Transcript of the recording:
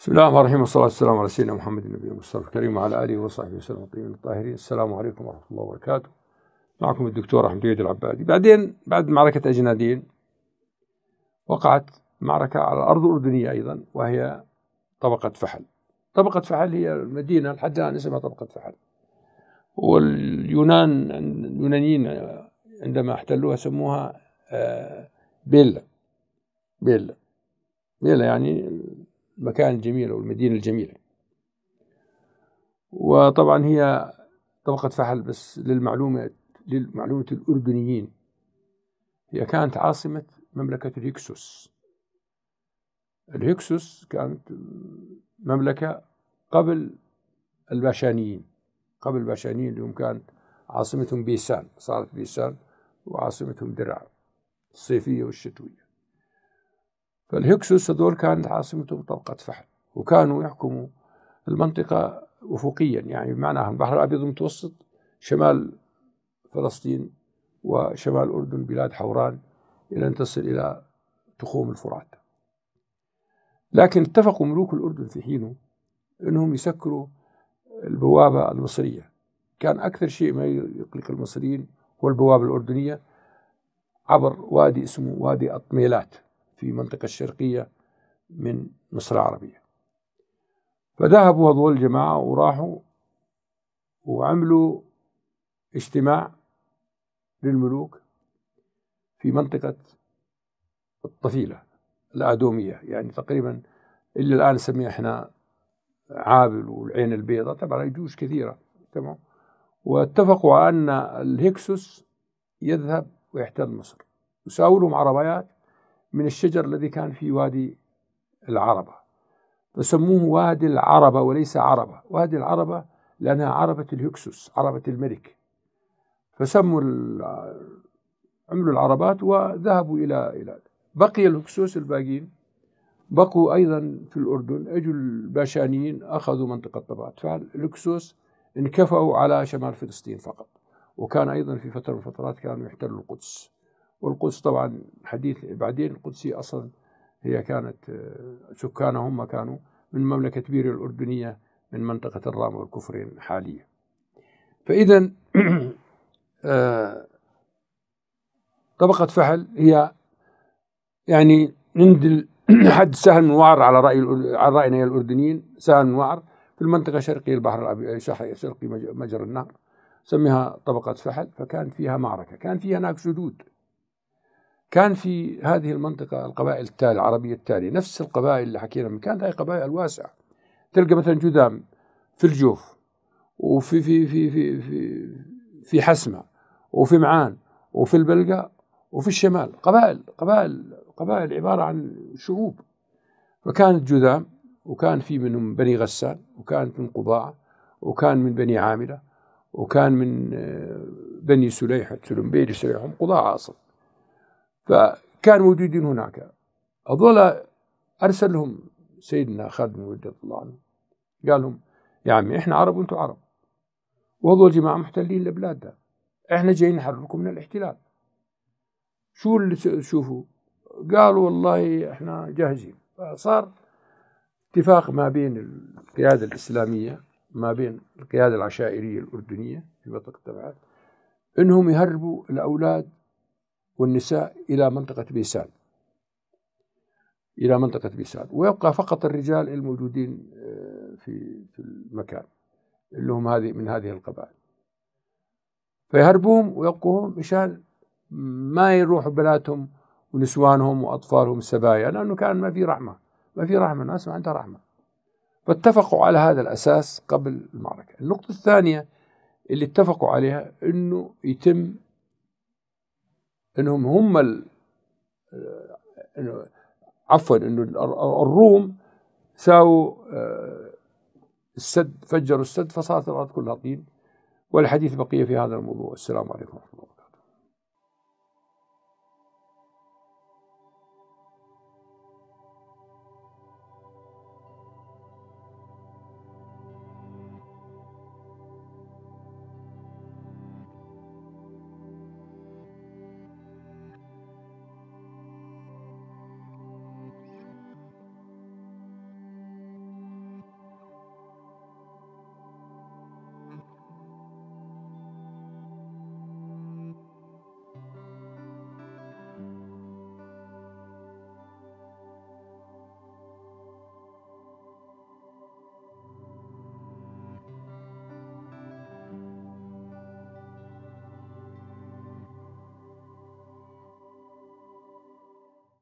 بسم الله الرحمن الرحيم والصلاة والسلام على سيدنا محمد النبي المصطفى الكريم وعلى آله وصحبه وسلم الطيبين الطاهرين السلام عليكم ورحمة الله وبركاته معكم الدكتور أحمد يد العبادي بعدين بعد معركة أجنادين وقعت معركة على الأرض الأردنية أيضا وهي طبقة فحل طبقة فحل هي المدينة لحد الآن اسمها طبقة فحل واليونان اليونانيين عندما احتلوها سموها بيلا بيلا بيلا يعني المكان الجميل والمدينة الجميلة وطبعا هي طبقة فحل بس للمعلومة للمعلومة الأردنيين هي كانت عاصمة مملكة الهكسوس الهكسوس كانت مملكة قبل الباشانيين قبل الباشانيين اللي هم كانت عاصمتهم بيسان صارت بيسان وعاصمتهم درع الصيفية والشتوية فالهكسوس هذول كانت عاصمتهم طلقة فحل وكانوا يحكموا المنطقة أفقيا يعني بمعنى البحر الأبيض المتوسط شمال فلسطين وشمال الأردن بلاد حوران إلى أن تصل إلى تخوم الفرات لكن اتفقوا ملوك الأردن في حينه أنهم يسكروا البوابة المصرية كان أكثر شيء ما يقلق المصريين هو البوابة الأردنية عبر وادي اسمه وادي الطميلات في المنطقة الشرقية من مصر العربية فذهبوا هذول الجماعة وراحوا وعملوا اجتماع للملوك في منطقة الطفيلة الأدومية يعني تقريبا اللي الآن نسميها احنا عابل والعين البيضاء طبعا جيوش كثيرة تمام واتفقوا على أن الهكسوس يذهب ويحتل مصر وساولهم عربيات من الشجر الذي كان في وادي العربة فسموه وادي العربة وليس عربة وادي العربة لأنها عربة الهكسوس عربة الملك فسموا عملوا العربات وذهبوا إلى إلى بقي الهكسوس الباقين بقوا أيضا في الأردن أجوا الباشانيين أخذوا منطقة طبات فالهكسوس انكفوا على شمال فلسطين فقط وكان أيضا في فترة من الفترات كانوا يحتلوا القدس والقدس طبعا حديث بعدين القدسية أصلا هي كانت آه، سكانها هم كانوا من مملكة بير الأردنية من منطقة الرام والكفرين حاليا فإذا آه، طبقة فحل هي يعني عند حد سهل من وعر على رأي على رأينا الأردنيين سهل من وعر في المنطقة شرقي البحر شرقي مجرى النهر سميها طبقة فحل فكان فيها معركة كان فيها هناك شدود كان في هذه المنطقة القبائل التالية العربية التالية نفس القبائل اللي حكينا من كانت هاي قبائل واسعة تلقى مثلا جذام في الجوف وفي في في في في, في حسمة وفي معان وفي البلقاء وفي الشمال قبائل قبائل قبائل عبارة عن شعوب فكانت جذام وكان في منهم بني غسان وكانت من قضاعة وكان من بني عاملة وكان من آه، بني سليح سلمبيل سليح هم قضاعة أصلا فكان موجودين هناك هذول أرسل لهم سيدنا خالد بن وليد رضي الله عنه قال لهم يا عمي احنا عرب وانتم عرب وهذول جماعة محتلين البلاد ده احنا جايين نحرركم من الاحتلال شو اللي تشوفوا قالوا والله احنا جاهزين فصار اتفاق ما بين القيادة الإسلامية ما بين القيادة العشائرية الأردنية في منطقة تبعات انهم يهربوا الاولاد والنساء إلى منطقة بيسان إلى منطقة بيسان ويبقى فقط الرجال الموجودين آه، في في المكان اللي هم هذه من هذه القبائل فيهربوهم ويبقوهم مشان ما يروحوا بناتهم ونسوانهم وأطفالهم السبايا لأنه كان ما في رحمة ما في رحمة الناس ما عندها رحمة فاتفقوا على هذا الأساس قبل المعركة النقطة الثانية اللي اتفقوا عليها أنه يتم انهم هم ال... عفوا انه الروم ساووا آه، السد فجروا السد فصارت الارض كلها طين والحديث بقي في هذا الموضوع السلام عليكم ورحمه الله